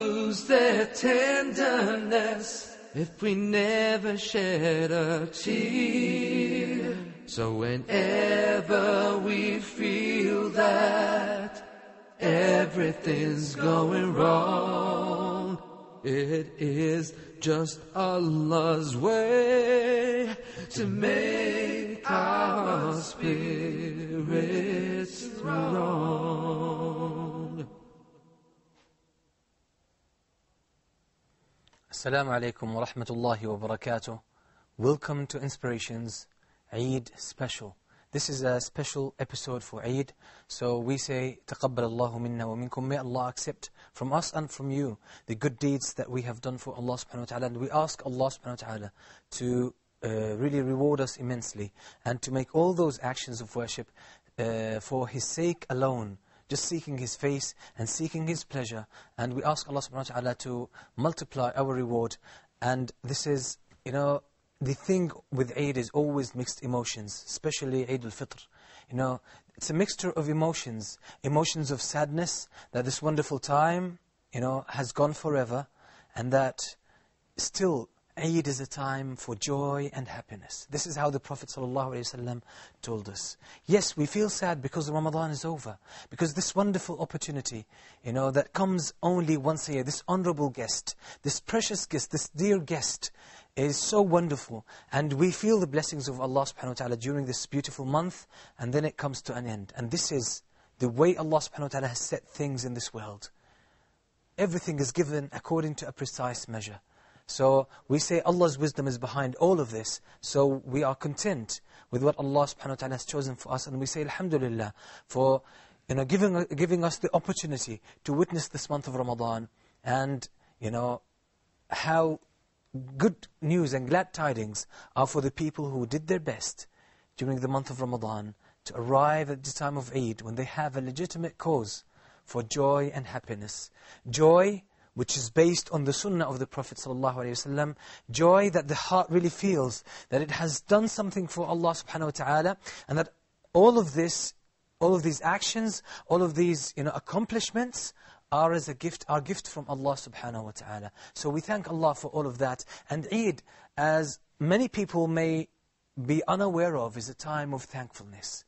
lose their tenderness if we never shed a tear. So whenever we feel that everything's going wrong, it is just Allah's way to make our spirits strong. Assalamu alaikum wa rahmatullahi wa barakatuh. Welcome to Inspirations Eid Special. This is a special episode for Eid. So we say, تَقَبَّلَ اللَّهُ مِنَّا وَمِنْكُمْ May Allah accept from us and from you the good deeds that we have done for Allah subhanahu wa ta'ala. And we ask Allah subhanahu wa ta'ala to uh, really reward us immensely and to make all those actions of worship uh, for His sake alone just seeking His face and seeking His pleasure. And we ask Allah subhanahu wa ta'ala to multiply our reward. And this is, you know, the thing with Eid is always mixed emotions, especially Eid al-Fitr. You know, it's a mixture of emotions. Emotions of sadness, that this wonderful time, you know, has gone forever, and that still Eid is a time for joy and happiness. This is how the Prophet ﷺ told us. Yes, we feel sad because Ramadan is over, because this wonderful opportunity, you know, that comes only once a year, this honorable guest, this precious guest, this dear guest, is so wonderful. And we feel the blessings of Allah subhanahu wa ta'ala during this beautiful month, and then it comes to an end. And this is the way Allah subhanahu wa ta'ala has set things in this world. Everything is given according to a precise measure. So we say Allah's wisdom is behind all of this. So we are content with what Allah subhanahu wa ta'ala has chosen for us. And we say Alhamdulillah for you know, giving, giving us the opportunity to witness this month of Ramadan and you know, how good news and glad tidings are for the people who did their best during the month of Ramadan to arrive at the time of Eid when they have a legitimate cause for joy and happiness. Joy which is based on the sunnah of the Prophet ﷺ, joy that the heart really feels, that it has done something for Allah subhanahu wa ta'ala, and that all of this, all of these actions, all of these you know, accomplishments are as a gift, are gift from Allah subhanahu wa ta'ala. So we thank Allah for all of that. And Eid, as many people may be unaware of, is a time of thankfulness.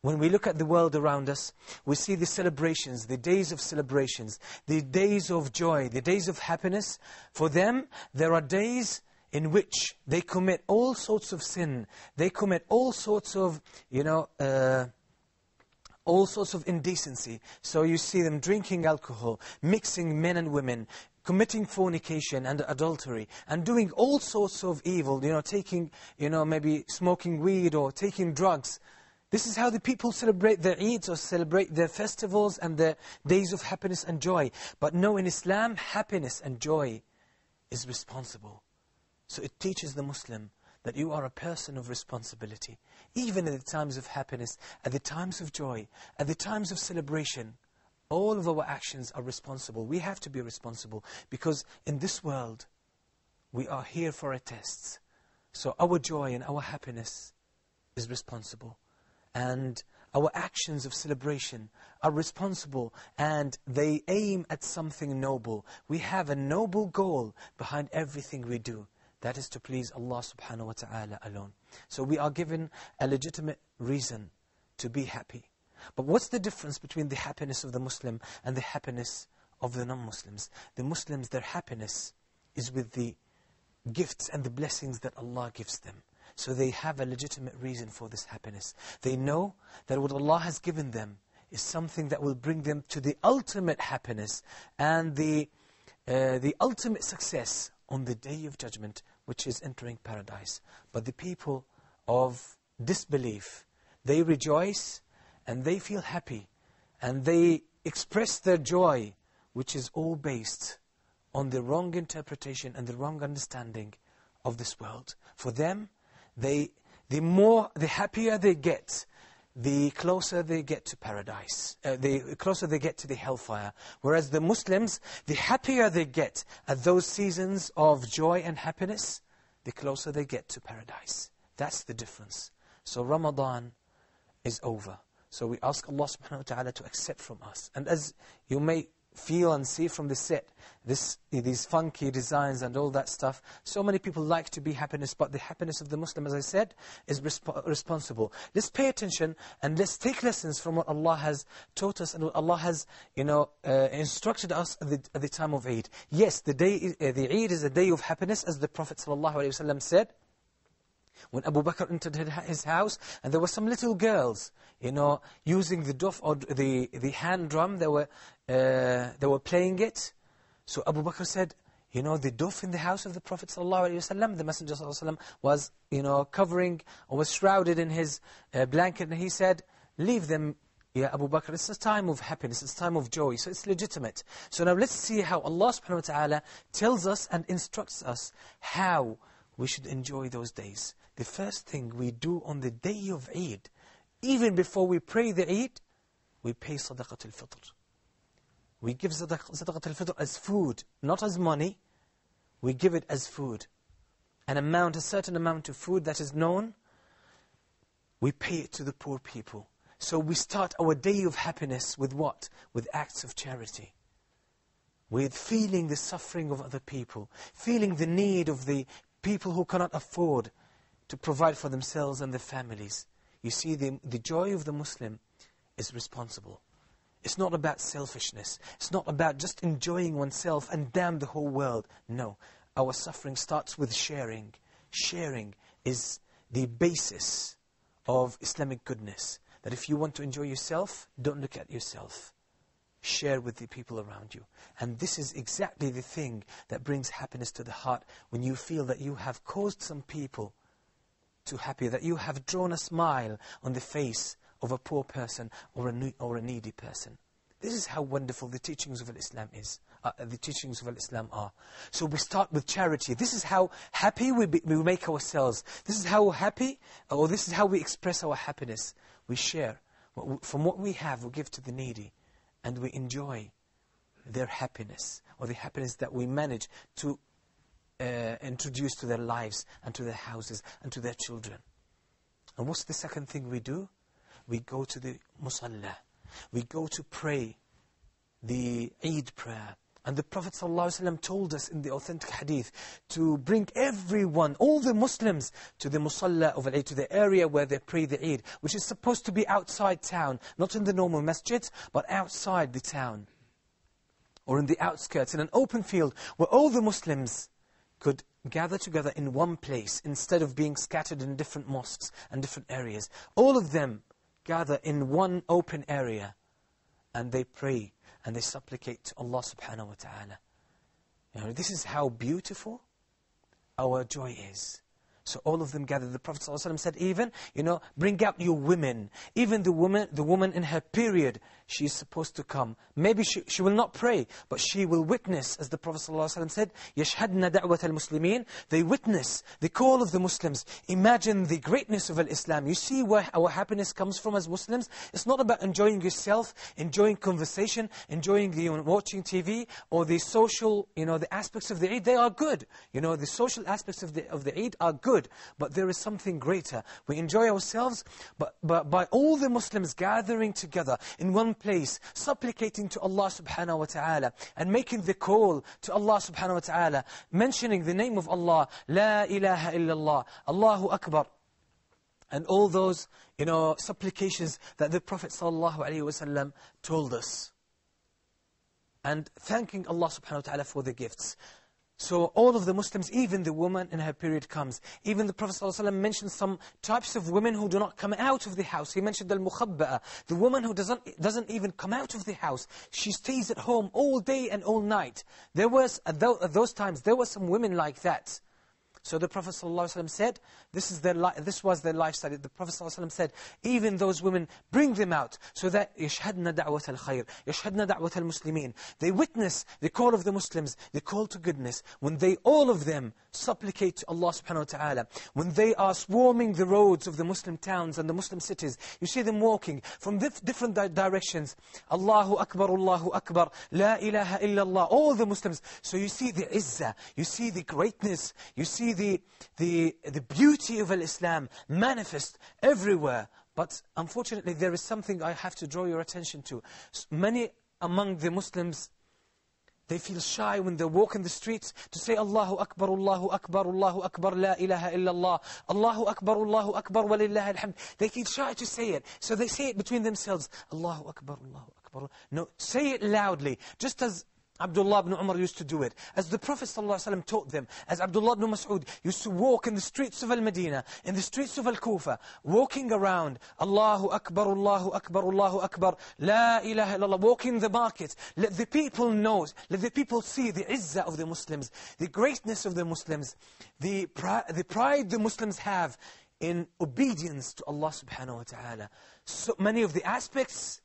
When we look at the world around us, we see the celebrations, the days of celebrations, the days of joy, the days of happiness. For them, there are days in which they commit all sorts of sin. They commit all sorts of, you know, uh, all sorts of indecency. So you see them drinking alcohol, mixing men and women, committing fornication and adultery and doing all sorts of evil, you know, taking, you know, maybe smoking weed or taking drugs this is how the people celebrate their Eids or celebrate their festivals and their days of happiness and joy. But no, in Islam, happiness and joy is responsible. So it teaches the Muslim that you are a person of responsibility. Even at the times of happiness, at the times of joy, at the times of celebration, all of our actions are responsible. We have to be responsible because in this world, we are here for a test. So our joy and our happiness is responsible and our actions of celebration are responsible and they aim at something noble. We have a noble goal behind everything we do. That is to please Allah subhanahu wa ta'ala alone. So we are given a legitimate reason to be happy. But what's the difference between the happiness of the Muslim and the happiness of the non-Muslims? The Muslims, their happiness is with the gifts and the blessings that Allah gives them. So they have a legitimate reason for this happiness. They know that what Allah has given them is something that will bring them to the ultimate happiness and the, uh, the ultimate success on the Day of Judgment, which is entering paradise. But the people of disbelief, they rejoice and they feel happy and they express their joy, which is all based on the wrong interpretation and the wrong understanding of this world. For them, they, the more, the happier they get, the closer they get to paradise, uh, the closer they get to the hellfire. Whereas the Muslims, the happier they get at those seasons of joy and happiness, the closer they get to paradise. That's the difference. So Ramadan is over. So we ask Allah subhanahu wa ta'ala to accept from us. And as you may feel and see from the set. This, these funky designs and all that stuff. So many people like to be happiness, but the happiness of the Muslim, as I said, is resp responsible. Let's pay attention and let's take lessons from what Allah has taught us and what Allah has, you know, uh, instructed us at the, at the, time of Eid. Yes, the day, uh, the Eid is a day of happiness, as the Prophet ﷺ said. When Abu Bakr entered his house, and there were some little girls, you know, using the duff or the, the hand drum, they were, uh, they were playing it. So Abu Bakr said, you know, the duff in the house of the Prophet ﷺ, the Messenger ﷺ was, you know, covering or was shrouded in his uh, blanket, and he said, leave them, yeah, Abu Bakr, it's a time of happiness, it's a time of joy, so it's legitimate. So now let's see how Allah subhanahu wa ta'ala tells us and instructs us how we should enjoy those days, the first thing we do on the day of Eid, even before we pray the Eid, we pay Sadaqat al-Fitr. We give Sadaqat al-Fitr as food, not as money. We give it as food. An amount, a certain amount of food that is known, we pay it to the poor people. So we start our day of happiness with what? With acts of charity. With feeling the suffering of other people, feeling the need of the people who cannot afford to provide for themselves and their families. You see, the, the joy of the Muslim is responsible. It's not about selfishness. It's not about just enjoying oneself and damn the whole world. No. Our suffering starts with sharing. Sharing is the basis of Islamic goodness. That if you want to enjoy yourself, don't look at yourself. Share with the people around you. And this is exactly the thing that brings happiness to the heart when you feel that you have caused some people too happy that you have drawn a smile on the face of a poor person or a, or a needy person. This is how wonderful the teachings of Islam is. Uh, the teachings of Islam are. So we start with charity. This is how happy we, be, we make ourselves. This is how happy, or this is how we express our happiness. We share. from what we have, we give to the needy. And we enjoy their happiness, or the happiness that we manage to uh, introduced to their lives and to their houses and to their children. And what's the second thing we do? We go to the musalla. We go to pray the Eid prayer. And the Prophet ﷺ told us in the authentic hadith to bring everyone, all the Muslims, to the musalla of Eid, to the area where they pray the Eid, which is supposed to be outside town, not in the normal masjid, but outside the town, or in the outskirts, in an open field where all the Muslims could gather together in one place instead of being scattered in different mosques and different areas. All of them gather in one open area and they pray and they supplicate to Allah subhanahu wa ta'ala. You know, this is how beautiful our joy is. So all of them gathered. The Prophet ﷺ said, even, you know, bring out your women. Even the woman, the woman in her period, she is supposed to come. Maybe she, she will not pray, but she will witness, as the Prophet ﷺ said, يَشْهَدْنَ دَعْوَةَ الْمُسْلِمِينَ They witness the call of the Muslims. Imagine the greatness of Islam. You see where our happiness comes from as Muslims? It's not about enjoying yourself, enjoying conversation, enjoying you know, watching TV, or the social, you know, the aspects of the Eid, they are good. You know, the social aspects of the, of the Eid are good, but there is something greater. We enjoy ourselves, but, but by all the Muslims gathering together in one place, supplicating to Allah subhanahu wa ta'ala, and making the call to Allah subhanahu wa ta'ala, mentioning the name of Allah, La ilaha illallah, Allahu Akbar. And all those, you know, supplications that the Prophet sallallahu alaihi wasallam told us. And thanking Allah subhanahu wa ta'ala for the gifts. So all of the Muslims, even the woman in her period comes. Even the Prophet ﷺ mentioned some types of women who do not come out of the house. He mentioned al-mukhabba'a, the woman who doesn't, doesn't even come out of the house. She stays at home all day and all night. There was, at, those times, there were some women like that. So the Prophet ﷺ said, this, is their this was their lifestyle. The Prophet ﷺ said, even those women, bring them out so that يَشْهَدْنَا دَعْوَةَ الْخَيْرِ يَشْهَدْنَا دَعْوَةَ الْمُسْلِمِينَ They witness the call of the Muslims, the call to goodness. When they, all of them, supplicate to Allah subhanahu wa ta'ala, when they are swarming the roads of the Muslim towns and the Muslim cities, you see them walking from different di directions. Allahu Akbar, Allahu Akbar, La ilaha illallah, all the Muslims. So you see the izzah, you see the greatness, you see the, the, the beauty of Islam manifest everywhere. But unfortunately, there is something I have to draw your attention to. Many among the Muslims, they feel shy when they walk in the streets to say, Allahu Akbar, Allahu Akbar, Allahu Akbar, La ilaha illallah, Allahu Akbar, Allahu Akbar, walillah alhamd. They feel shy to say it. So they say it between themselves, Allahu Akbar, Allahu Akbar. No, say it loudly. Just as Abdullah ibn Umar used to do it. As the Prophet ﷺ taught them, as Abdullah ibn Mas'ud used to walk in the streets of Al-Madinah, in the streets of Al-Kufa, walking around, Allahu Akbar, Allahu Akbar, Allahu Akbar, La ilaha illallah, walking the market. Let the people know, let the people see the izzah of the Muslims, the greatness of the Muslims, the, pri the pride the Muslims have in obedience to Allah subhanahu wa ta'ala. So many of the aspects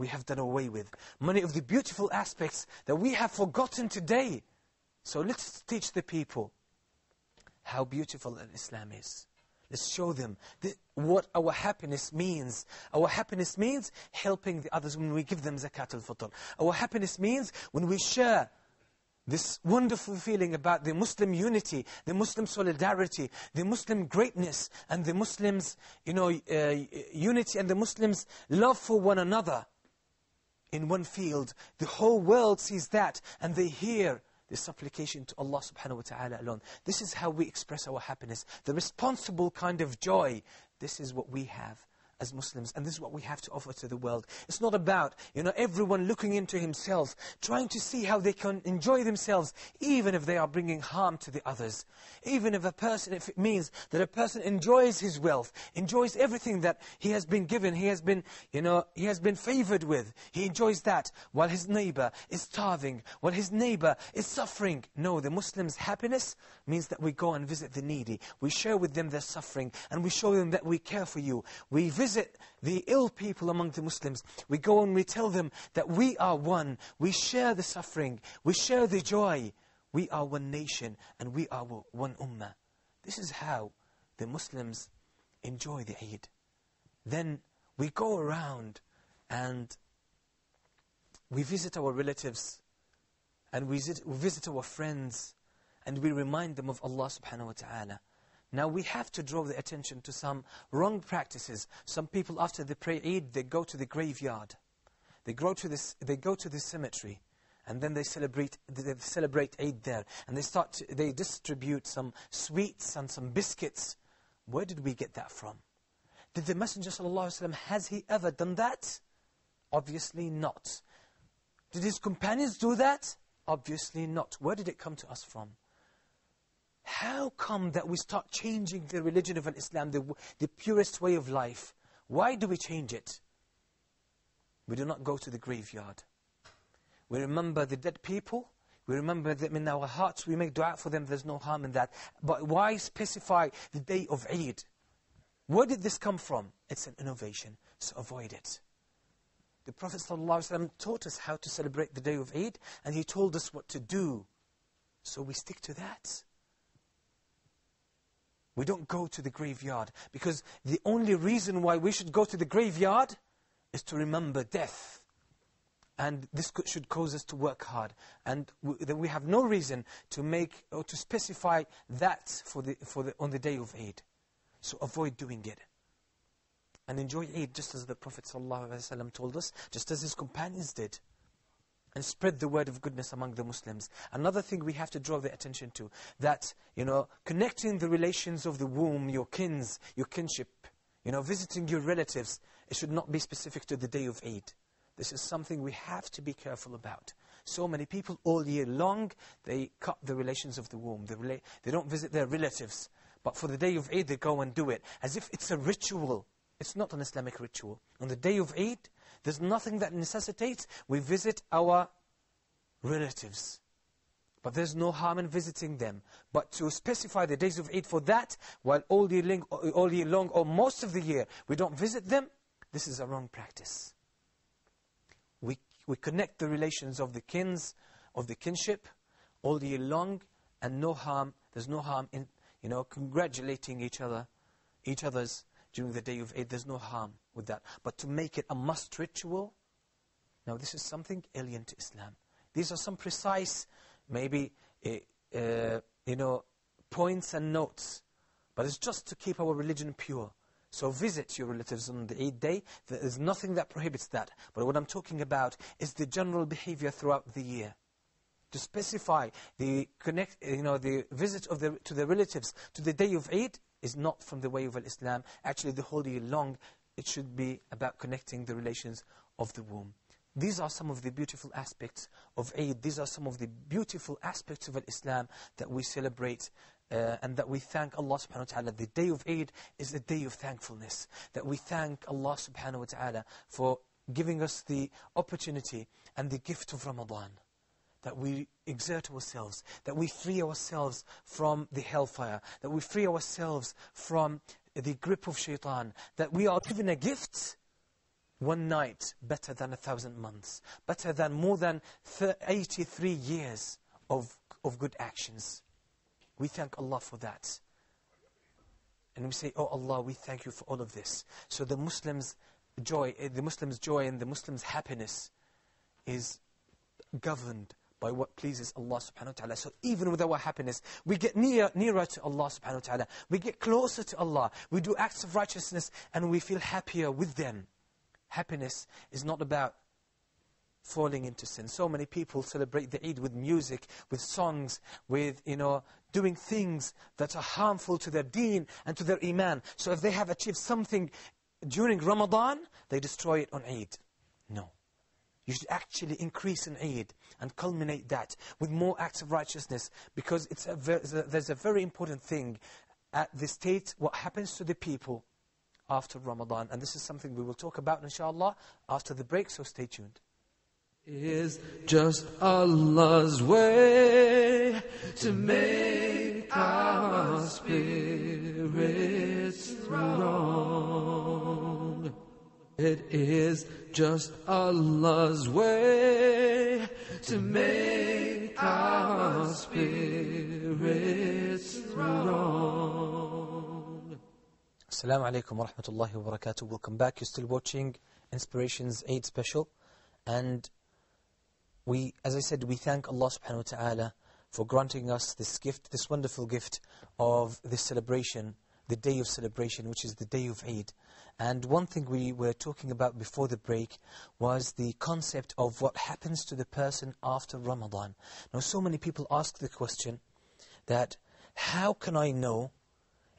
we have done away with. Many of the beautiful aspects that we have forgotten today. So let's teach the people how beautiful Islam is. Let's show them the, what our happiness means. Our happiness means helping the others when we give them zakat al-fitr. Our happiness means when we share this wonderful feeling about the Muslim unity, the Muslim solidarity, the Muslim greatness, and the Muslims, you know, uh, unity and the Muslims' love for one another in one field, the whole world sees that and they hear the supplication to Allah subhanahu wa ta'ala alone. This is how we express our happiness. The responsible kind of joy. This is what we have as Muslims. And this is what we have to offer to the world. It's not about, you know, everyone looking into himself, trying to see how they can enjoy themselves, even if they are bringing harm to the others. Even if a person, if it means that a person enjoys his wealth, enjoys everything that he has been given, he has been, you know, he has been favored with. He enjoys that while his neighbor is starving, while his neighbor is suffering. No, the Muslim's happiness means that we go and visit the needy. We share with them their suffering and we show them that we care for you. We visit visit the ill people among the Muslims, we go and we tell them that we are one, we share the suffering, we share the joy, we are one nation, and we are one ummah. This is how the Muslims enjoy the Eid. Then we go around and we visit our relatives and we visit, we visit our friends and we remind them of Allah subhanahu wa ta'ala now we have to draw the attention to some wrong practices. Some people, after they pray Eid, they go to the graveyard. They go to, this, they go to the cemetery. And then they celebrate, they celebrate Eid there. And they, start to, they distribute some sweets and some biscuits. Where did we get that from? Did the Messenger وسلم has he ever done that? Obviously not. Did his companions do that? Obviously not. Where did it come to us from? How come that we start changing the religion of Islam, the, the purest way of life? Why do we change it? We do not go to the graveyard. We remember the dead people. We remember them in our hearts. We make dua for them. There's no harm in that. But why specify the day of Eid? Where did this come from? It's an innovation, so avoid it. The Prophet ﷺ taught us how to celebrate the day of Eid, and he told us what to do. So we stick to that. We don't go to the graveyard because the only reason why we should go to the graveyard is to remember death. And this should cause us to work hard. And we, we have no reason to make or to specify that for the, for the, on the day of Eid. So avoid doing it. And enjoy Eid just as the Prophet ﷺ told us, just as his companions did and spread the word of goodness among the Muslims. Another thing we have to draw the attention to, that, you know, connecting the relations of the womb, your kins, your kinship, you know, visiting your relatives, it should not be specific to the day of Eid. This is something we have to be careful about. So many people all year long, they cut the relations of the womb. They, rela- they don't visit their relatives. But for the day of Eid, they go and do it as if it's a ritual. It's not an Islamic ritual. On the day of Eid, there's nothing that necessitates we visit our relatives. But there's no harm in visiting them. But to specify the days of Eid for that, while all year, long, all year long or most of the year we don't visit them, this is a wrong practice. We, we connect the relations of the kins, of the kinship, all year long, and no harm, there's no harm in, you know, congratulating each other, each other's during the day of Eid. There's no harm with that. But to make it a must ritual, now this is something alien to Islam. These are some precise, maybe, uh, you know, points and notes. But it's just to keep our religion pure. So visit your relatives on the Eid day. There is nothing that prohibits that. But what I'm talking about is the general behavior throughout the year. To specify the connect, eh, you know, the visit of the, to the relatives to the day of Eid is not from the way of Islam. Actually, the whole year long, it should be about connecting the relations of the womb. These are some of the beautiful aspects of Eid. These are some of the beautiful aspects of Islam that we celebrate uh, and that we thank Allah subhanahu wa ta'ala. The day of Eid is a day of thankfulness. That we thank Allah subhanahu wa ta'ala for giving us the opportunity and the gift of Ramadan. That we exert ourselves, that we free ourselves from the hellfire, that we free ourselves from the grip of shaitan, that we are given a gift one night better than a thousand months, better than more than 83 years of, of good actions. We thank Allah for that. And we say, Oh Allah, we thank you for all of this. So the Muslims' joy, eh, the Muslims' joy and the Muslims' happiness is governed by what pleases Allah subhanahu wa ta'ala. So even with our happiness, we get near, nearer to Allah subhanahu wa ta'ala. We get closer to Allah. We do acts of righteousness and we feel happier with them. Happiness is not about falling into sin. So many people celebrate the Eid with music, with songs, with, you know, doing things that are harmful to their deen and to their iman. So if they have achieved something during Ramadan, they destroy it on Eid. No. You should actually increase in Eid and culminate that with more acts of righteousness because it's a ver- there's a very important thing at this state, what happens to the people after Ramadan. And this is something we will talk about, inshallah, after the break, so stay tuned. Is just Allah's way to make our spirits strong. It is just Allah's way to make our spirits strong. Assalamu alaikum wa rahmatullahi wa barakatuh. Welcome back. You're still watching Inspirations 8 Special. And we, as I said, we thank Allah subhanahu wa ta'ala for granting us this gift, this wonderful gift of this celebration the day of celebration, which is the day of Eid. And one thing we were talking about before the break was the concept of what happens to the person after Ramadan. Now, so many people ask the question that, how can I know?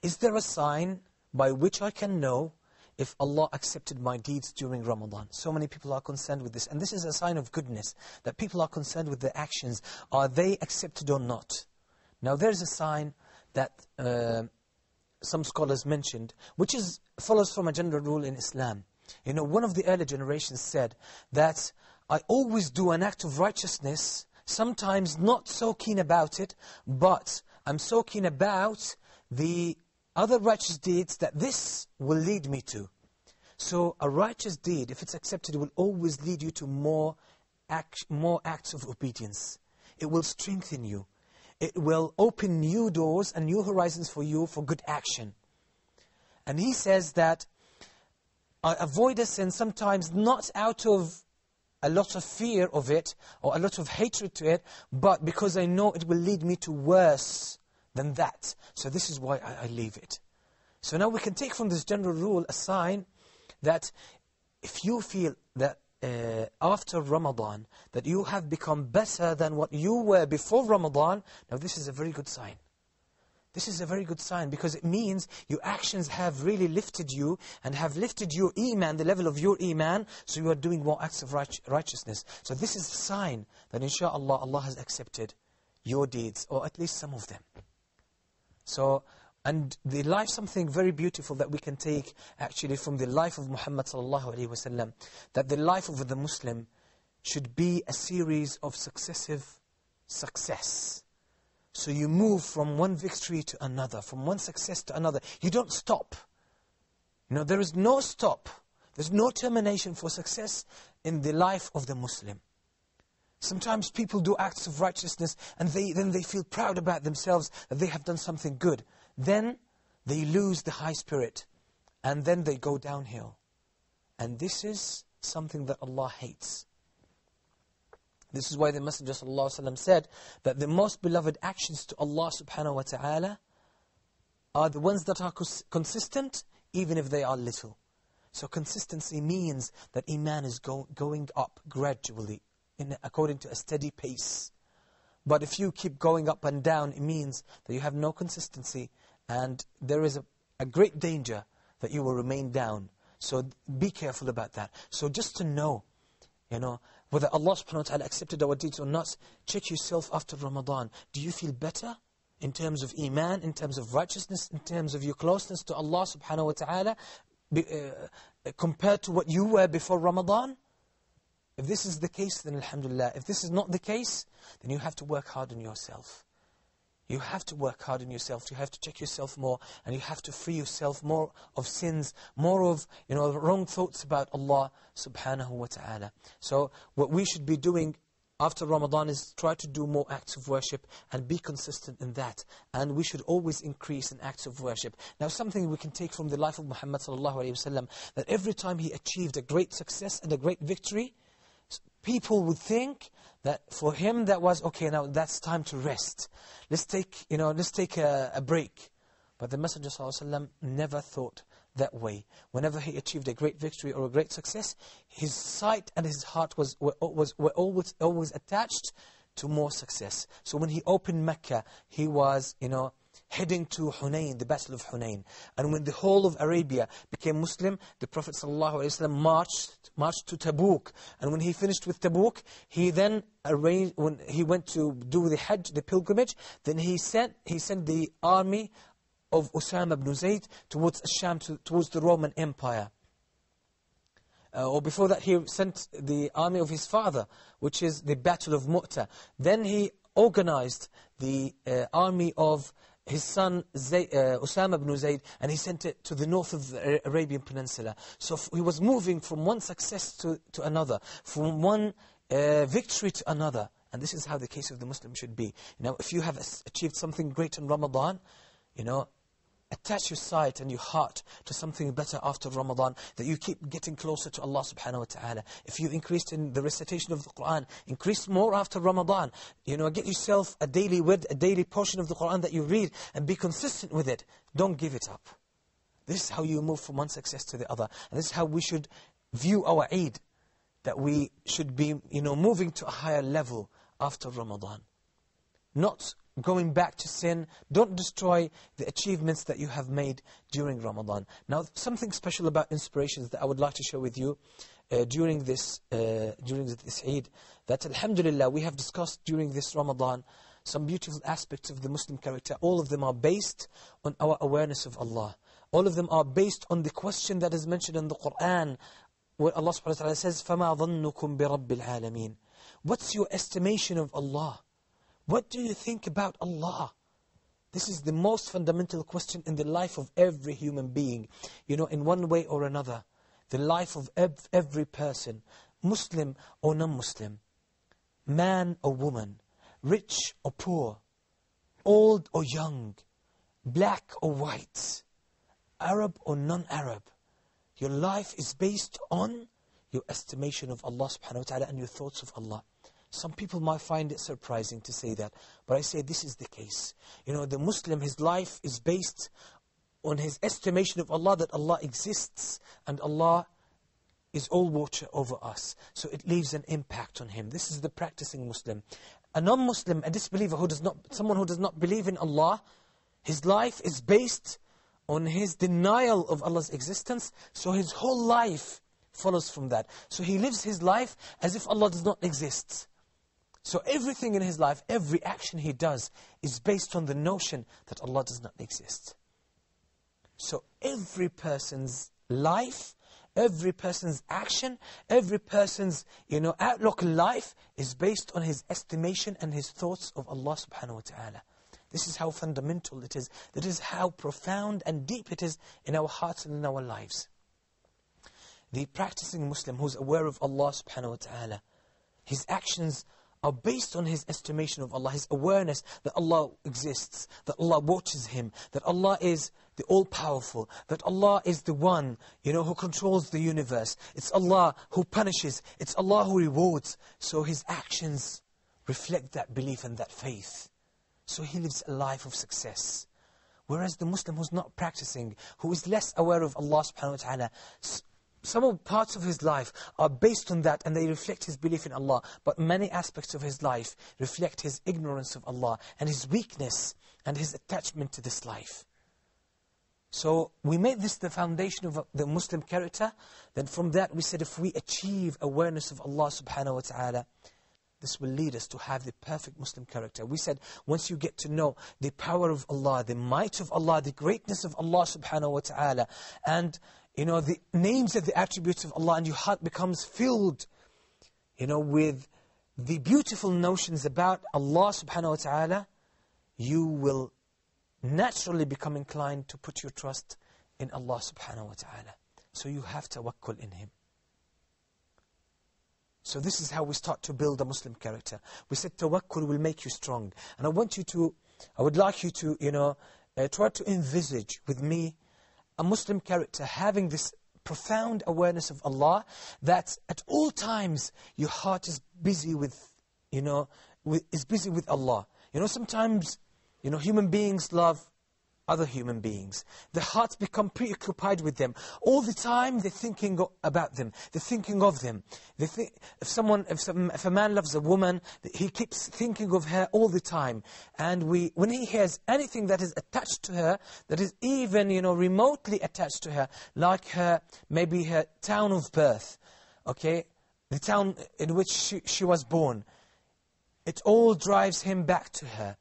Is there a sign by which I can know if Allah accepted my deeds during Ramadan. So many people are concerned with this. And this is a sign of goodness, that people are concerned with their actions. Are they accepted or not? Now there is a sign that uh, some scholars mentioned, which is, follows from a general rule in Islam. You know, one of the early generations said that I always do an act of righteousness, sometimes not so keen about it, but I'm so keen about the other righteous deeds that this will lead me to. So a righteous deed, if it's accepted, will always lead you to more, act, more acts of obedience. It will strengthen you. It will open new doors and new horizons for you for good action. And he says that uh, avoid a sin sometimes not out of a lot of fear of it or a lot of hatred to it, but because I know it will lead me to worse than that. So this is why I, I leave it. So now we can take from this general rule a sign that if you feel that uh, after Ramadan, that you have become better than what you were before Ramadan, now this is a very good sign. This is a very good sign because it means your actions have really lifted you and have lifted your Iman, the level of your Iman, so you are doing more acts of right righteousness. So this is a sign that inshallah Allah has accepted your deeds, or at least some of them. So and the life something very beautiful that we can take actually from the life of Muhammad sallallahu that the life of the Muslim should be a series of successive success. So you move from one victory to another, from one success to another. You don't stop. You know, there is no stop. There's no termination for success in the life of the Muslim. Sometimes people do acts of righteousness and they, then they feel proud about themselves that they have done something good then they lose the high spirit and then they go downhill. And this is something that Allah hates. This is why the Messenger Allah said that the most beloved actions to Allah subhanahu wa ta'ala are the ones that are consistent even if they are little. So consistency means that Iman is go going up gradually in, according to a steady pace. But if you keep going up and down, it means that you have no consistency and there is a, a great danger that you will remain down. So be careful about that. So just to know, you know, whether Allah subhanahu wa ta'ala accepted our deeds or not, check yourself after Ramadan. Do you feel better? In terms of Iman, in terms of righteousness, in terms of your closeness to Allah subhanahu wa ta'ala, uh, compared to what you were before Ramadan? If this is the case, then alhamdulillah. If this is not the case, then you have to work hard on yourself. You have to work hard on yourself. You have to check yourself more, and you have to free yourself more of sins, more of you know wrong thoughts about Allah Subhanahu wa Taala. So what we should be doing after Ramadan is try to do more acts of worship and be consistent in that. And we should always increase in acts of worship. Now something we can take from the life of Muhammad sallallahu alayhi wa that every time he achieved a great success and a great victory, people would think that for him that was, okay, now that's time to rest. Let's take, you know, let's take a, a break. But the Messenger Allah never thought that way. Whenever he achieved a great victory or a great success, his sight and his heart was, were, was, were always, always attached to more success. So when he opened Mecca, he was, you know, heading to Hunayn, the Battle of Hunayn. And when the whole of Arabia became Muslim, the Prophet ﷺ marched, marched to Tabuk. And when he finished with Tabuk, he then arranged, when he went to do the Hajj, the pilgrimage, then he sent, he sent the army of Usama ibn Zayd towards Sham, to, towards the Roman Empire. Uh, or before that he sent the army of his father, which is the Battle of Mu'tah. Then he organized the uh, army of his son Zay, uh, Osama bin Zayd, and he sent it to the north of the Arabian Peninsula. So he was moving from one success to, to another, from one uh, victory to another. And this is how the case of the Muslim should be. Now, if you have achieved something great in Ramadan, you know, Attach your sight and your heart to something better after Ramadan, that you keep getting closer to Allah subhanahu wa ta'ala. If you increased in the recitation of the Qur'an, increase more after Ramadan. You know, get yourself a daily word, a daily portion of the Qur'an that you read, and be consistent with it. Don't give it up. This is how you move from one success to the other. And this is how we should view our Eid, that we should be, you know, moving to a higher level after Ramadan. Not going back to sin. Don't destroy the achievements that you have made during Ramadan. Now, something special about inspirations that I would like to share with you uh, during this uh, during this Eid, that Alhamdulillah, we have discussed during this Ramadan some beautiful aspects of the Muslim character. All of them are based on our awareness of Allah. All of them are based on the question that is mentioned in the Quran, where Allah subhanahu wa ta'ala says, فَمَا ظَنُّكُمْ بِرَبِّ الْعَالَمِينَ What's your estimation of Allah? What do you think about Allah? This is the most fundamental question in the life of every human being. You know, in one way or another, the life of every person, Muslim or non-Muslim, man or woman, rich or poor, old or young, black or white, Arab or non-Arab. Your life is based on your estimation of Allah subhanahu wa ta'ala and your thoughts of Allah. Some people might find it surprising to say that, but I say this is the case. You know, the Muslim, his life is based on his estimation of Allah that Allah exists and Allah is all water over us. So it leaves an impact on him. This is the practicing Muslim. A non-Muslim, a disbeliever who does not, someone who does not believe in Allah, his life is based on his denial of Allah's existence, so his whole life follows from that. So he lives his life as if Allah does not exist. So everything in his life, every action he does, is based on the notion that Allah does not exist. So every person's life, every person's action, every person's you know outlook life is based on his estimation and his thoughts of Allah subhanahu wa ta'ala. This is how fundamental it is. That is how profound and deep it is in our hearts and in our lives. The practicing Muslim who's aware of Allah subhanahu wa ta'ala, his actions are based on his estimation of Allah, his awareness that Allah exists, that Allah watches him, that Allah is the all-powerful, that Allah is the one, you know, who controls the universe. It's Allah who punishes, it's Allah who rewards. So his actions reflect that belief and that faith. So he lives a life of success. Whereas the Muslim who's not practicing, who is less aware of Allah subhanahu wa ta'ala, some of parts of his life are based on that and they reflect his belief in Allah. But many aspects of his life reflect his ignorance of Allah and his weakness and his attachment to this life. So we made this the foundation of the Muslim character. Then from that we said if we achieve awareness of Allah subhanahu wa ta'ala, this will lead us to have the perfect Muslim character. We said, once you get to know the power of Allah, the might of Allah, the greatness of Allah subhanahu wa ta'ala, and you know, the names and the attributes of Allah, and your heart becomes filled, you know, with the beautiful notions about Allah subhanahu wa ta'ala, you will naturally become inclined to put your trust in Allah subhanahu wa ta'ala. So you have tawakkul in Him. So this is how we start to build a Muslim character. We said tawakkul will make you strong. And I want you to, I would like you to, you know, uh, try to envisage with me a Muslim character having this profound awareness of Allah that at all times your heart is busy with, you know, with, is busy with Allah. You know, sometimes, you know, human beings love other human beings. Their hearts become preoccupied with them. All the time they're thinking about them. They're thinking of them. They think, if someone, if, some, if a man loves a woman, he keeps thinking of her all the time. And we, when he hears anything that is attached to her, that is even, you know, remotely attached to her, like her, maybe her town of birth, okay, the town in which she, she was born, it all drives him back to her.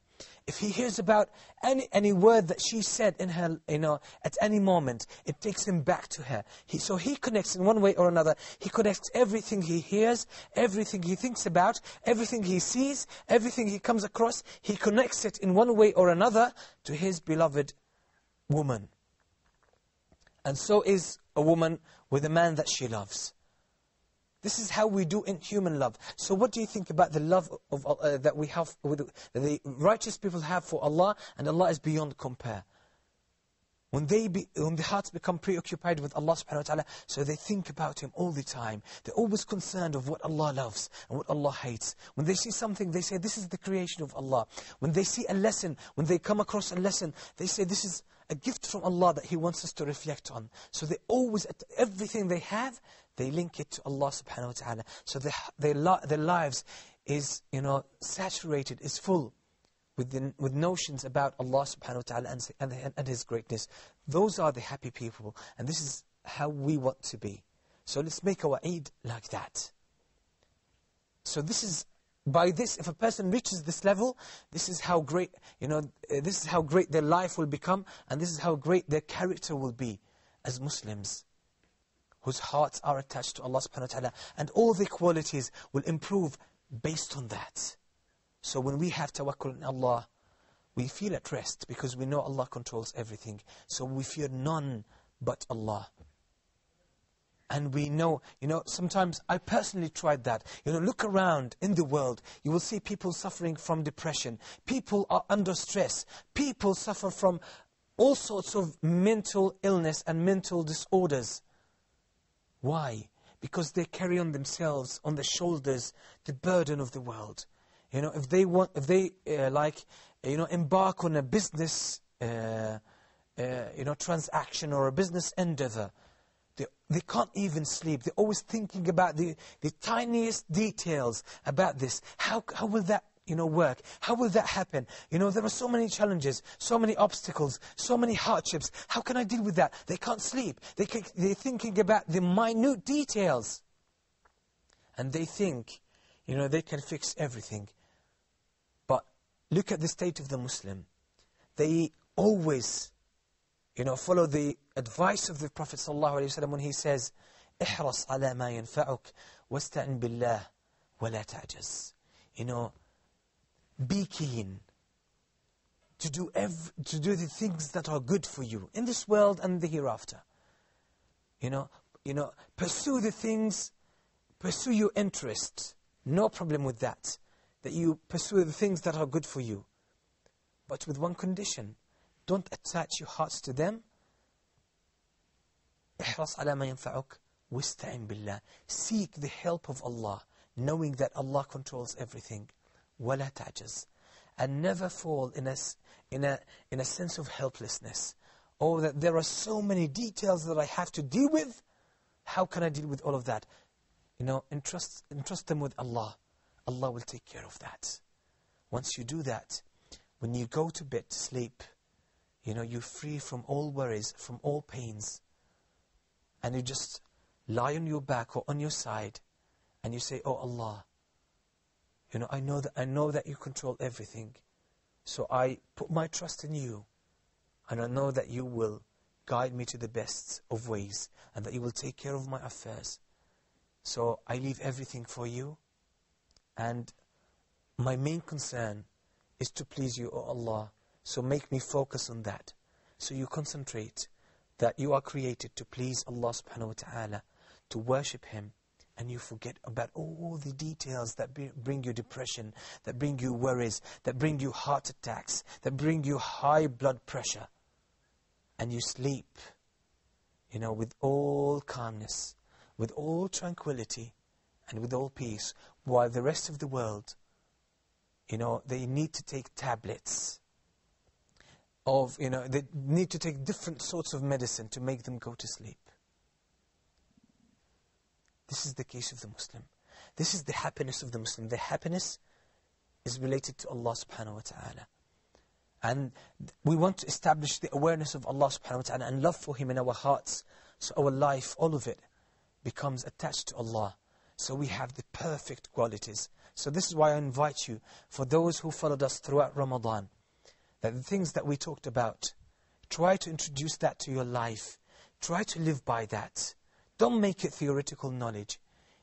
If he hears about any, any word that she said in her, you know, at any moment, it takes him back to her. He, so he connects in one way or another. He connects everything he hears, everything he thinks about, everything he sees, everything he comes across. He connects it in one way or another to his beloved woman. And so is a woman with a man that she loves. This is how we do in human love. So what do you think about the love of, uh, that we have, the righteous people have for Allah, and Allah is beyond compare. When, they be, when the hearts become preoccupied with Allah subhanahu wa ta'ala, so they think about Him all the time. They're always concerned of what Allah loves and what Allah hates. When they see something, they say, this is the creation of Allah. When they see a lesson, when they come across a lesson, they say, this is a gift from Allah that He wants us to reflect on. So they always, at everything they have, they link it to Allah subhanahu wa ta'ala. So their, their, their lives is, you know, saturated, is full with, the, with notions about Allah subhanahu wa ta'ala and, and, and His greatness. Those are the happy people. And this is how we want to be. So let's make our Eid like that. So this is by this, if a person reaches this level, this is how great, you know, uh, this is how great their life will become, and this is how great their character will be as Muslims whose hearts are attached to Allah subhanahu wa ta'ala. And all the qualities will improve based on that. So when we have tawakkul in Allah, we feel at rest because we know Allah controls everything. So we fear none but Allah and we know, you know, sometimes I personally tried that. You know, look around in the world. You will see people suffering from depression. People are under stress. People suffer from all sorts of mental illness and mental disorders. Why? Because they carry on themselves, on their shoulders, the burden of the world. You know, if they want, if they uh, like, you know, embark on a business, uh, uh, you know, transaction or a business endeavor, they, they can't even sleep. They're always thinking about the, the tiniest details about this. How, how will that you know, work? How will that happen? You know, there are so many challenges, so many obstacles, so many hardships. How can I deal with that? They can't sleep. They can, they're thinking about the minute details. And they think, you know, they can fix everything. But look at the state of the Muslim. They always you know, follow the advice of the Prophet ﷺ when he says, احرص على ما ينفعك واستعن بالله ولا تعجز. You know, be keen to do, ev to do the things that are good for you in this world and the hereafter. You know, you know, pursue the things, pursue your interest. No problem with that. That you pursue the things that are good for you. But with one condition. Don't attach your hearts to them. احرص على ما ينفعك. واستعن بالله. Seek the help of Allah, knowing that Allah controls everything. ولا تعجز. And never fall in a, in a, in a sense of helplessness. Oh, that there are so many details that I have to deal with. How can I deal with all of that? You know, entrust, entrust them with Allah. Allah will take care of that. Once you do that, when you go to bed to sleep, you know, you're free from all worries, from all pains. And you just lie on your back or on your side and you say, Oh Allah, you know, I know that I know that you control everything. So I put my trust in you and I know that you will guide me to the best of ways and that you will take care of my affairs. So I leave everything for you and my main concern is to please you, O oh Allah, so make me focus on that. So you concentrate that you are created to please Allah subhanahu wa ta'ala, to worship Him, and you forget about all the details that bring you depression, that bring you worries, that bring you heart attacks, that bring you high blood pressure. And you sleep, you know, with all calmness, with all tranquility, and with all peace, while the rest of the world, you know, they need to take tablets of, you know, they need to take different sorts of medicine to make them go to sleep. This is the case of the Muslim. This is the happiness of the Muslim. Their happiness is related to Allah subhanahu wa ta'ala. And we want to establish the awareness of Allah subhanahu wa ta'ala and love for Him in our hearts. So our life, all of it, becomes attached to Allah. So we have the perfect qualities. So this is why I invite you, for those who followed us throughout Ramadan, that the things that we talked about, try to introduce that to your life. Try to live by that. Don't make it theoretical knowledge.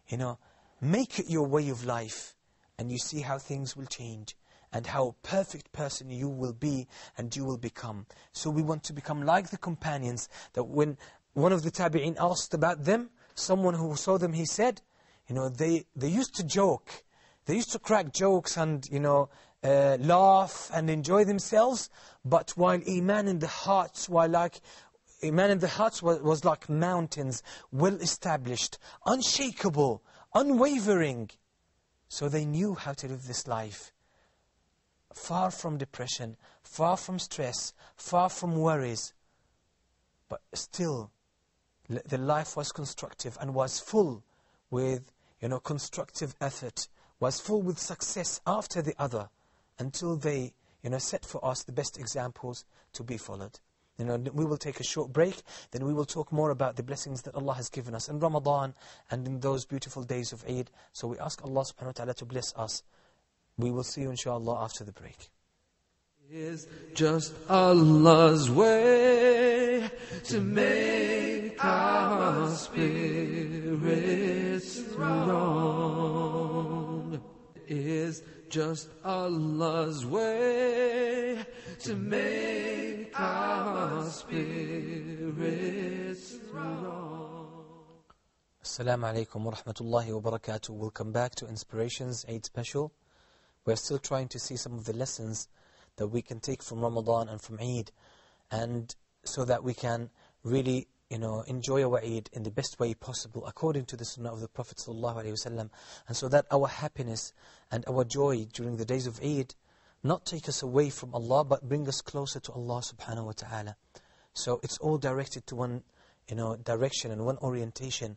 You know, make it your way of life and you see how things will change and how perfect person you will be and you will become. So we want to become like the companions that when one of the tabi'in asked about them, someone who saw them, he said, you know, they, they used to joke. They used to crack jokes and, you know, uh, laugh and enjoy themselves, but while Iman in the hearts, while like Iman in the hearts was, was like mountains, well established, unshakable, unwavering. So they knew how to live this life. Far from depression, far from stress, far from worries. But still, the life was constructive and was full with, you know, constructive effort, was full with success after the other until they you know, set for us the best examples to be followed. You know, we will take a short break, then we will talk more about the blessings that Allah has given us in Ramadan and in those beautiful days of Eid. So we ask Allah subhanahu wa ta'ala to bless us. We will see you inshallah after the break. Is just Allah's way to make our spirits strong. Is just Allah's way to make our spirits strong. Assalamu alaikum wa rahmatullahi wa barakatuh. Welcome back to Inspirations 8 Special. We're still trying to see some of the lessons that we can take from Ramadan and from Eid and so that we can really you know, enjoy our Eid in the best way possible according to the Sunnah of the Prophet ﷺ and so that our happiness and our joy during the days of Eid not take us away from Allah but bring us closer to Allah subhanahu wa ta'ala. So it's all directed to one you know, direction and one orientation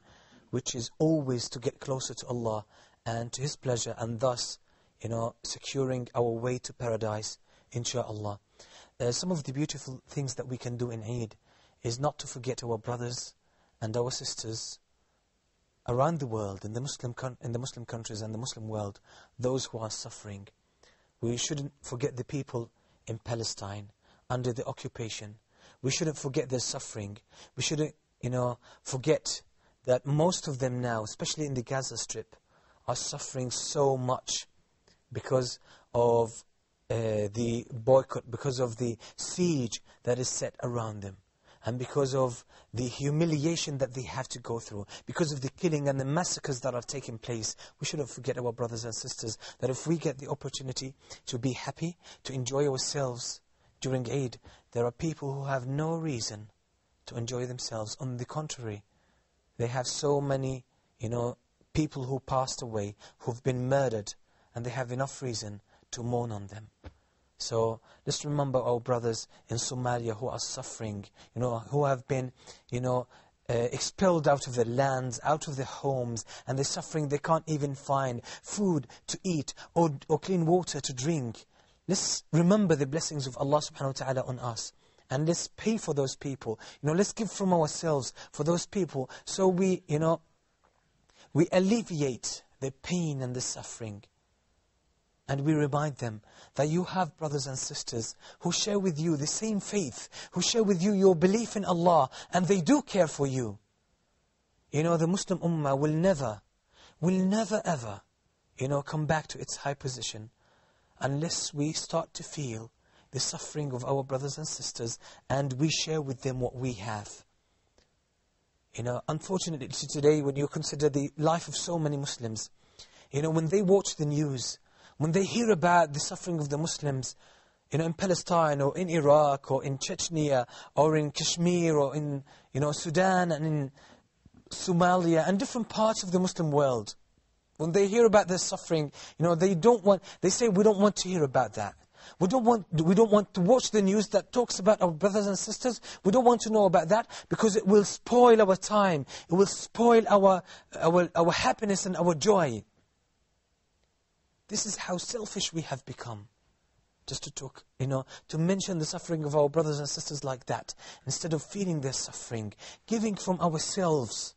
which is always to get closer to Allah and to His pleasure and thus you know, securing our way to paradise inshaAllah. Uh, some of the beautiful things that we can do in Eid is not to forget our brothers and our sisters around the world, in the Muslim, in the Muslim countries and the Muslim world, those who are suffering. We shouldn't forget the people in Palestine under the occupation. We shouldn't forget their suffering. We shouldn't, you know, forget that most of them now, especially in the Gaza Strip, are suffering so much because of uh, the boycott, because of the siege that is set around them and because of the humiliation that they have to go through, because of the killing and the massacres that are taking place, we shouldn't forget our brothers and sisters that if we get the opportunity to be happy, to enjoy ourselves during Eid, there are people who have no reason to enjoy themselves. On the contrary, they have so many, you know, people who passed away, who've been murdered, and they have enough reason to mourn on them. So let's remember our oh, brothers in Somalia who are suffering, you know, who have been, you know, uh, expelled out of their lands, out of their homes, and they're suffering. They can't even find food to eat or, or clean water to drink. Let's remember the blessings of Allah subhanahu wa ta'ala on us. And let's pay for those people. You know, let's give from ourselves for those people so we, you know, we alleviate the pain and the suffering. And we remind them that you have brothers and sisters who share with you the same faith, who share with you your belief in Allah, and they do care for you. You know, the Muslim Ummah will never, will never ever, you know, come back to its high position unless we start to feel the suffering of our brothers and sisters and we share with them what we have. You know, unfortunately today when you consider the life of so many Muslims, you know, when they watch the news, when they hear about the suffering of the Muslims, you know, in Palestine or in Iraq or in Chechnya or in Kashmir or in, you know, Sudan and in Somalia and different parts of the Muslim world. When they hear about their suffering, you know, they don't want, they say, we don't want to hear about that. We don't, want, we don't want to watch the news that talks about our brothers and sisters. We don't want to know about that because it will spoil our time. It will spoil our, our, our happiness and our joy. This is how selfish we have become. Just to talk, you know, to mention the suffering of our brothers and sisters like that, instead of feeling their suffering, giving from ourselves.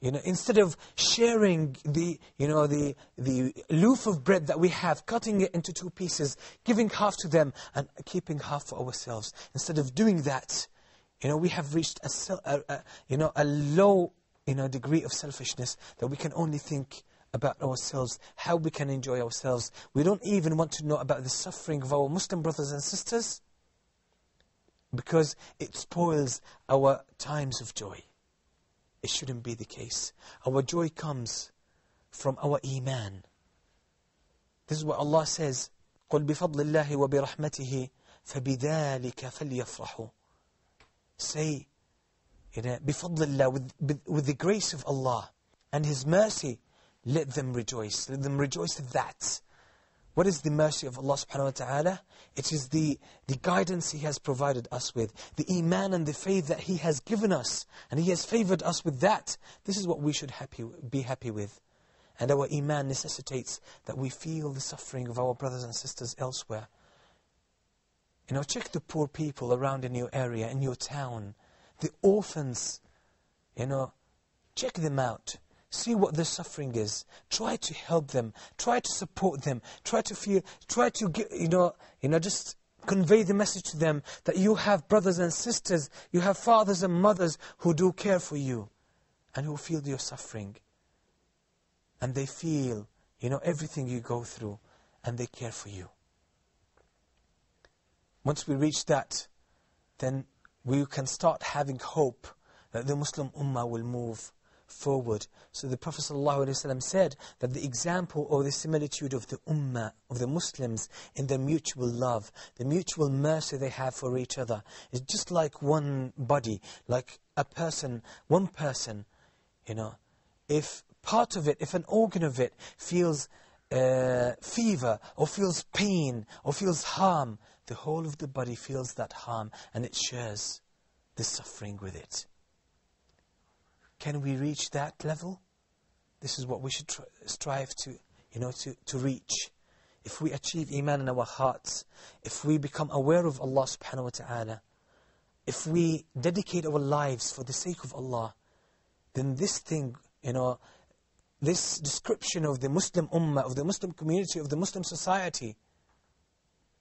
You know, instead of sharing the, you know, the, the loaf of bread that we have, cutting it into two pieces, giving half to them and keeping half for ourselves. Instead of doing that, you know, we have reached a, a, a you know, a low, you know, degree of selfishness that we can only think about ourselves, how we can enjoy ourselves. We don't even want to know about the suffering of our Muslim brothers and sisters because it spoils our times of joy. It shouldn't be the case. Our joy comes from our Iman. This is what Allah says, قُلْ بِفَضْلِ اللَّهِ وَبِرَحْمَتِهِ فَبِذَٰلِكَ فَلْيَفْرَحُوا Say, you know, بِفَضْلِ اللَّهِ, with, with the grace of Allah and His mercy, let them rejoice. Let them rejoice at that. What is the mercy of Allah subhanahu wa ta'ala? It is the, the guidance He has provided us with, the iman and the faith that He has given us, and He has favored us with that. This is what we should happy, be happy with. And our iman necessitates that we feel the suffering of our brothers and sisters elsewhere. You know, check the poor people around in your area, in your town, the orphans, you know, check them out. See what their suffering is. Try to help them. Try to support them. Try to feel, try to get, you know, you know, just convey the message to them that you have brothers and sisters, you have fathers and mothers who do care for you and who feel your suffering. And they feel, you know, everything you go through and they care for you. Once we reach that, then we can start having hope that the Muslim Ummah will move forward. So the Prophet ﷺ said that the example or the similitude of the Ummah, of the Muslims, in their mutual love, the mutual mercy they have for each other, is just like one body, like a person, one person, you know. If part of it, if an organ of it feels uh, fever or feels pain or feels harm, the whole of the body feels that harm and it shares the suffering with it. Can we reach that level? This is what we should strive to, you know, to, to reach. If we achieve Iman in our hearts, if we become aware of Allah subhanahu wa ta'ala, if we dedicate our lives for the sake of Allah, then this thing, you know, this description of the Muslim ummah, of the Muslim community, of the Muslim society,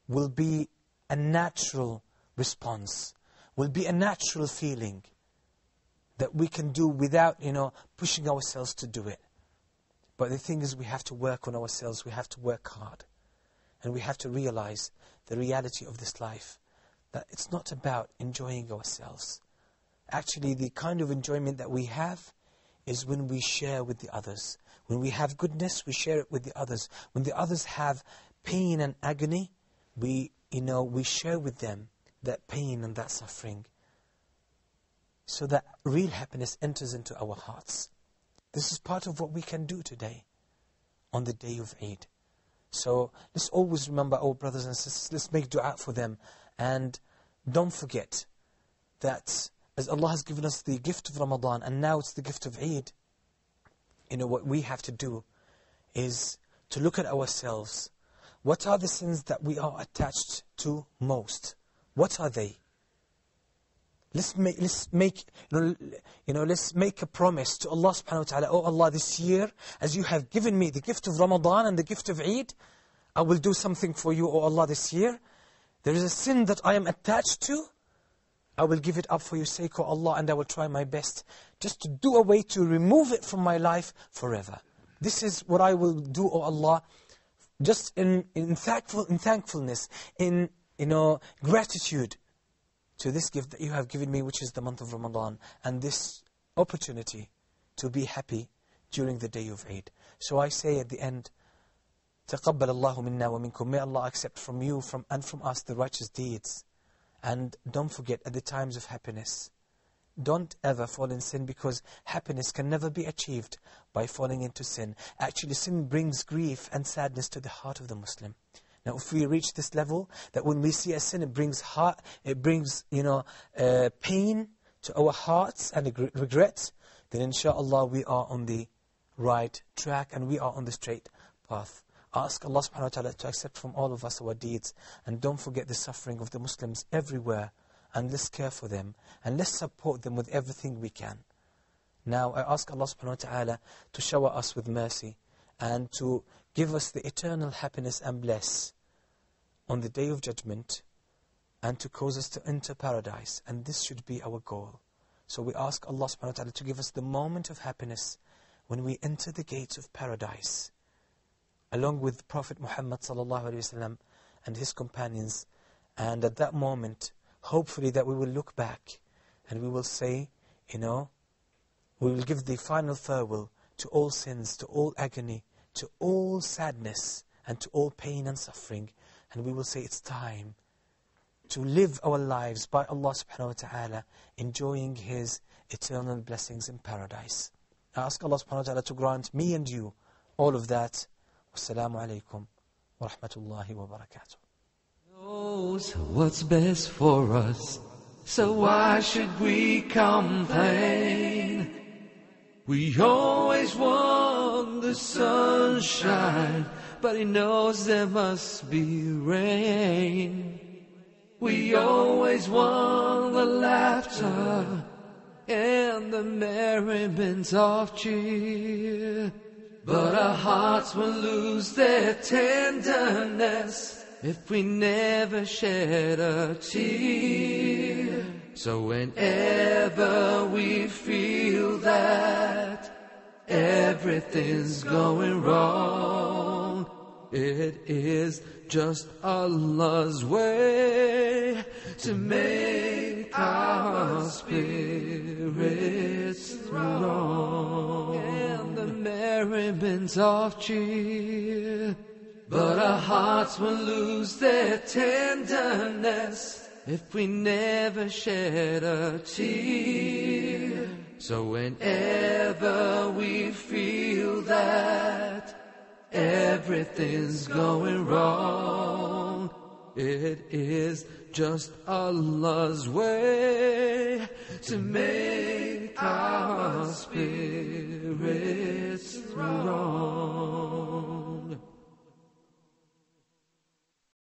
will be a natural response, will be a natural feeling that we can do without, you know, pushing ourselves to do it. But the thing is, we have to work on ourselves. We have to work hard. And we have to realize the reality of this life that it's not about enjoying ourselves. Actually, the kind of enjoyment that we have is when we share with the others. When we have goodness, we share it with the others. When the others have pain and agony, we, you know, we share with them that pain and that suffering so that real happiness enters into our hearts. This is part of what we can do today on the day of Eid. So let's always remember our brothers and sisters. Let's make dua for them. And don't forget that as Allah has given us the gift of Ramadan and now it's the gift of Eid, you know, what we have to do is to look at ourselves. What are the sins that we are attached to most? What are they? Let's make, let's make, you know, let's make a promise to Allah subhanahu wa ta'ala, Oh Allah, this year, as you have given me the gift of Ramadan and the gift of Eid, I will do something for you, O oh Allah, this year. There is a sin that I am attached to. I will give it up for your sake, O oh Allah, and I will try my best just to do a way to remove it from my life forever. This is what I will do, O oh Allah, just in, in, thankful, in thankfulness, in you know, gratitude, to this gift that you have given me, which is the month of Ramadan, and this opportunity to be happy during the day of Eid. So I say at the end, تَقَبَّلَ اللَّهُ مِنَّا وَمِنْكُمْ May Allah accept from you from, and from us the righteous deeds. And don't forget, at the times of happiness, don't ever fall in sin because happiness can never be achieved by falling into sin. Actually, sin brings grief and sadness to the heart of the Muslim. Now, if we reach this level, that when we see a sin, it brings heart, it brings you know uh, pain to our hearts and regret, then inshallah we are on the right track and we are on the straight path. Ask Allah subhanahu wa ta'ala to accept from all of us our deeds and don't forget the suffering of the Muslims everywhere and let's care for them and let's support them with everything we can. Now I ask Allah subhanahu wa ta'ala to shower us with mercy and to give us the eternal happiness and bless on the day of judgment and to cause us to enter paradise. And this should be our goal. So we ask Allah subhanahu wa ta'ala to give us the moment of happiness when we enter the gates of paradise along with Prophet Muhammad sallallahu alaihi wasallam and his companions and at that moment hopefully that we will look back and we will say you know we will give the final farewell to all sins to all agony to all sadness and to all pain and suffering and we will say it's time to live our lives by Allah subhanahu wa ta'ala, enjoying His eternal blessings in paradise. I ask Allah subhanahu wa ta'ala to grant me and you all of that. Wassalamu alaikum wa rahmatullahi wa barakatuh. Knows what's best for us, so why should we complain? We always want the sunshine but he knows there must be rain. We always want the laughter and the merriment of cheer. But our hearts will lose their tenderness if we never shed a tear. So whenever we feel that everything's going wrong, it is just Allah's way to make our spirits strong and the merriment of cheer. But our hearts will lose their tenderness if we never shed a tear. So whenever we feel that Everything's going wrong. It is just Allah's way to make our spirits strong.